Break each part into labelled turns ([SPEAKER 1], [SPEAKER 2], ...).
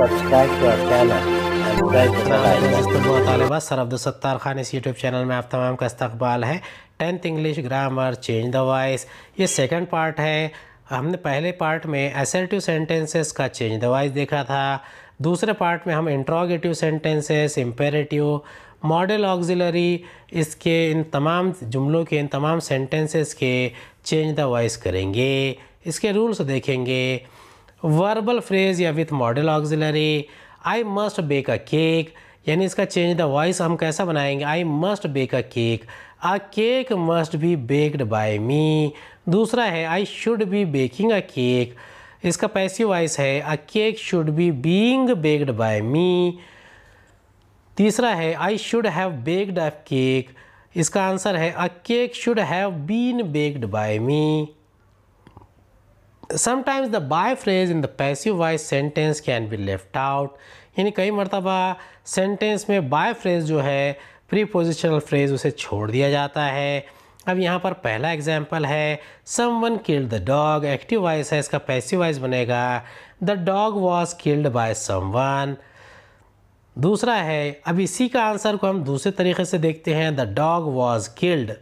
[SPEAKER 1] Subscribe Khan इस YouTube channel में आप तमाम का इस्तकबाल है tenth English grammar change the voice ये सेकंड पार्ट है हमने पहले पार्ट में एसर्टिव सेंटेंसेस का चेंज द वॉइस देखा था दूसरे पार्ट में हम interrogative sentences imperative modal auxiliary इसके इन तमाम जुमलों के इन तमाम सेंटेंसेस के चेंज द वॉइस करेंगे इसके रूल्स देखेंगे वर्बल फ्रेज या with modal auxiliary I must bake a cake यानी इसका चेंज द वॉइस हम कैसा बनाएंगे I must bake a cake a cake must be baked by me दूसरा है I should be baking a cake इसका passive voice है a cake should be being baked by me तीसरा है I should have baked a cake इसका answer है a cake should have been baked by me sometimes the by phrase in the passive voice sentence can be left out यानी कई मरतबा sentence में bye phrase जो है positional phrase उसे छोड़ दिया जाता है अब यहाँ पर पहला एग्जाम्पल है someone killed the dog active voice है इसका पैसिव वॉइस बनेगा the dog was killed by someone दूसरा है अब इसी का आंसर को हम दूसरे तरीके से देखते हैं द डॉग वॉज किल्ड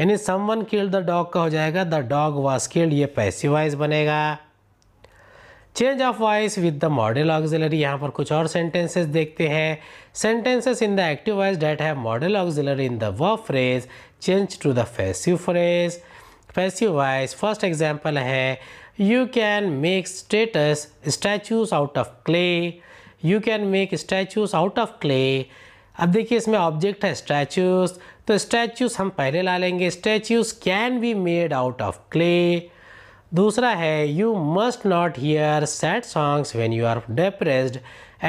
[SPEAKER 1] यानी समवन किल्ड द डॉग का हो जाएगा द डॉग वॉज किल्ड ये पैसिव वॉइस बनेगा change of voice with the modal auxiliary यहाँ पर कुछ और सेंटेंसेस देखते हैं sentences in the active voice that have modal auxiliary in the व phrase change to the passive phrase passive voice first example है you can make statues statues out of clay you can make statues out of clay अब देखिए इसमें object है statues तो statues हम पहले ला लेंगे statues can be made out of clay दूसरा है you must not hear sad songs when you are depressed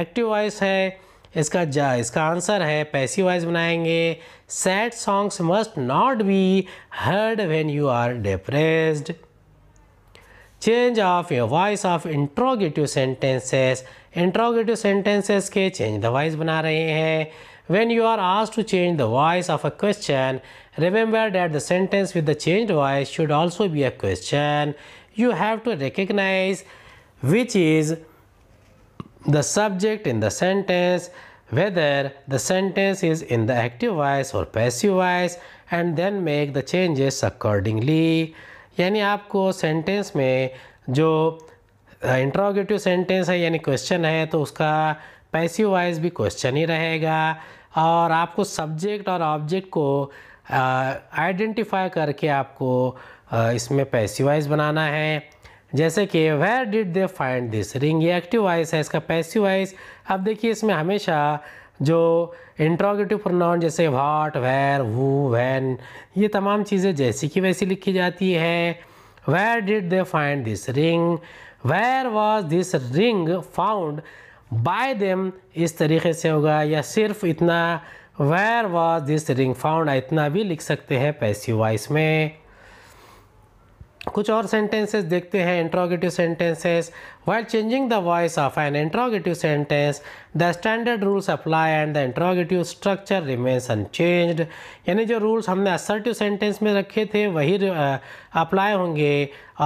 [SPEAKER 1] active voice है इसका जा इसका आंसर है पैसी वॉइस बनाएंगे sad songs must not be heard when you are depressed change of your voice of interrogative sentences interrogative sentences के change the voice बना रहे हैं When you are asked to change the voice of a question, remember that the sentence with the changed voice should also be a question. You have to recognize which is the subject in the sentence, whether the sentence is in the active voice or passive voice and then make the changes accordingly. यानी आपको sentence में जो interrogative sentence है यानी question है तो उसका passive voice भी क्वेश्चन ही रहेगा और आपको सब्जेक्ट और ऑब्जेक्ट को आइडेंटिफाई करके आपको आ, इसमें पैसिव वाइज बनाना है जैसे कि where did they find this ring ये एक्टिव वाइस है इसका पैसिव वाइज अब देखिए इसमें हमेशा जो इंट्रोगेटिव प्रोनाउन जैसे वाट वेयर वो वैन ये तमाम चीज़ें जैसी की वैसी लिखी जाती है where did they find this ring where was this ring found by them इस तरीके से होगा या सिर्फ इतना where was this ring found इतना भी लिख सकते हैं पैसिव वॉइस में कुछ और सेंटेंसेस देखते हैं interrogative sentences while changing the voice of an interrogative sentence the standard rules apply and the interrogative structure remains unchanged यानी जो रूल्स हमने असर्टिव सेंटेंस में रखे थे वही अप्लाई होंगे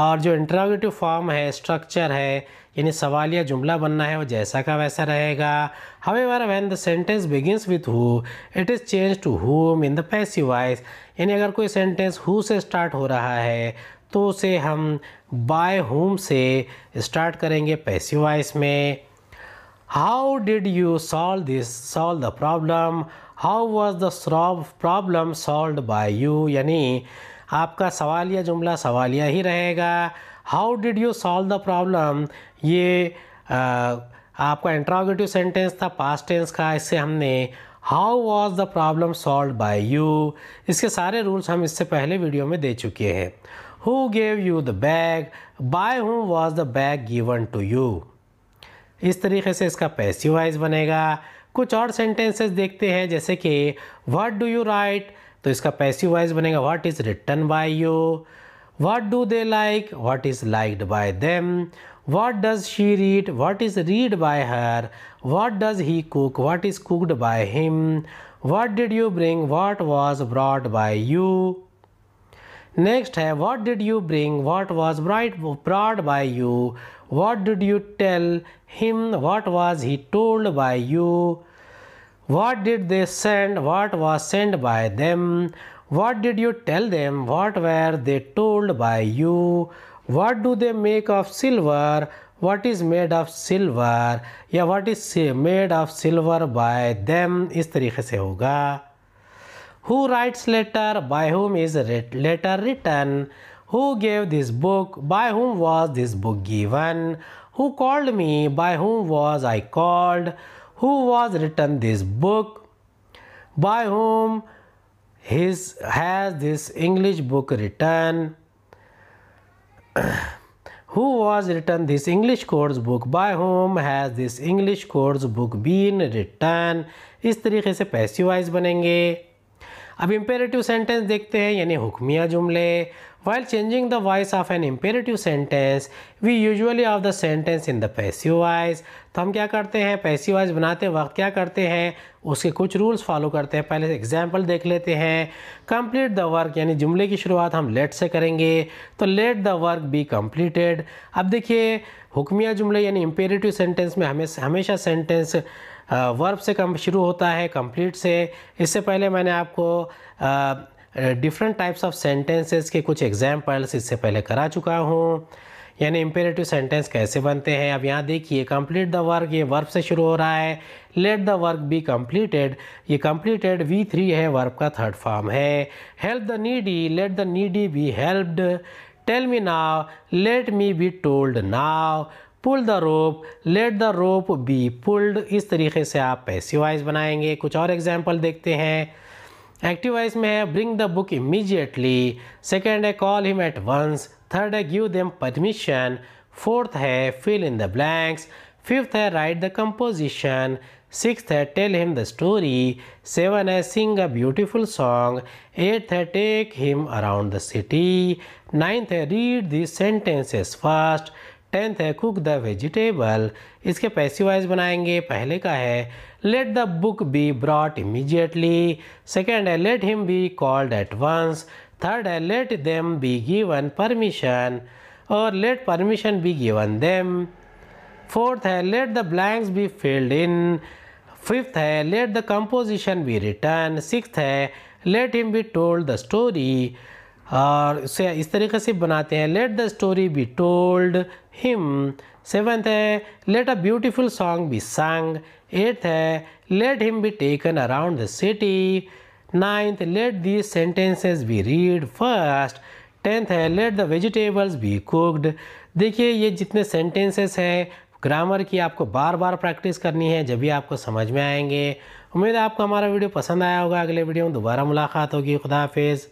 [SPEAKER 1] और जो इंट्रोगेटिव फॉर्म है स्ट्रक्चर है यानी सवाल या जुमला बनना है वो जैसा का वैसा रहेगा however when the sentence begins with who it is change to whom in the passive voice यानी अगर कोई सेंटेंस हु से स्टार्ट हो रहा है तो उसे हम बाय होम से स्टार्ट करेंगे पैसिव वॉइस में how did you solve this solve the problem how was the problem solve by you यानी आपका सवालिया जुमला सवालिया ही रहेगा how did you solve the problem ये आ, आपका इंट्रागेटिव सेंटेंस था पास्ट टेंस का इससे हमने how was the problem solve by you इसके सारे रूल्स हम इससे पहले वीडियो में दे चुके हैं Who gave you the bag? By whom was the bag given to you? इस तरीके से इसका पैसिव वाइज बनेगा कुछ और सेंटेंसेस देखते हैं जैसे कि वट डू यू राइट तो इसका पैसिव वाइज बनेगा what is written by you what do they like what is liked by them what does she read what is read by her what does he cook what is cooked by him what did you bring what was brought by you Next uh, what did you bring? What was brought by you? What did you tell him? What was he told by you? What did they send? What was sent by them? What did you tell them? What were they told by you? What do they make of silver? What is made of silver? Yeah, what is made of silver by them? Is तरीके से होगा who writes letter? By whom is letter written? Who gave this book? By whom was this book given? Who called me? By whom was I called? Who was written this book? By whom his, has this English book written? Who was written this English course book? By whom has this English course book been written? इस तरीके से passivise बनेंगे अब imperative sentence देखते हैं यानी हुक्मिया जुमले while changing the voice of an imperative sentence we usually of the sentence in the passive voice तो हम क्या करते हैं पैसिव वॉइस बनाते वक्त क्या करते हैं उसके कुछ रूल्स फॉलो करते हैं पहले एग्जाम्पल देख लेते हैं कम्प्लीट द वर्क यानी जुमले की शुरुआत हम लेट से करेंगे तो let the work be completed अब देखिए हुक्मिया जुमले यानी इम्पेरेटिव सेंटेंस में हमें हमेशा सेंटेंस वर्ब से कम शुरू होता है कंप्लीट से इससे पहले मैंने आपको डिफरेंट टाइप्स ऑफ सेंटेंसेस के कुछ एग्जाम्पल्स इससे पहले करा चुका हूँ यानी इम्पेरेटिव सेंटेंस कैसे बनते हैं अब यहाँ देखिए कंप्लीट द वर्क ये वर्ब से शुरू हो रहा है let the work be completed ये कंप्लीटेड वी थ्री है वर्ब का थर्ड फॉर्म है help the needy let the needy be helped tell me now let me be told now pull the rope let the rope be pulled इस तरीके से आप passive wise बनाएंगे कुछ और एग्जाम्पल देखते हैं एक्टिव वाइज में है bring the book immediately second है call him at once third है गिव देम परमिशन फोर्थ है fill in the blanks fifth है राइट द कंपोजिशन सिक्स है tell him the story seven है sing a beautiful song eighth है take him around the city ninth है read this sentences first tenth है cook the vegetable इसके passive voice बनाएंगे पहले का है let the book B brought immediately second है let him be called at once third है let them be given permission और let permission be given them fourth है let the blanks be filled in fifth है let the composition be written six है let him be told the story और इसे इस तरीके से बनाते हैं let the story be told him seventh है let a beautiful song be sung eighth है let him be taken around the city ninth let these sentences be read first tenth है let the vegetables be cooked देखिए ये जितने sentences हैं grammar की आपको बार बार practice करनी है जब भी आपको समझ में आएंगे उम्मीद है आपको हमारा वीडियो पसंद आया होगा अगले वीडियो में दोबारा मुलाकात होगी खुदाफेज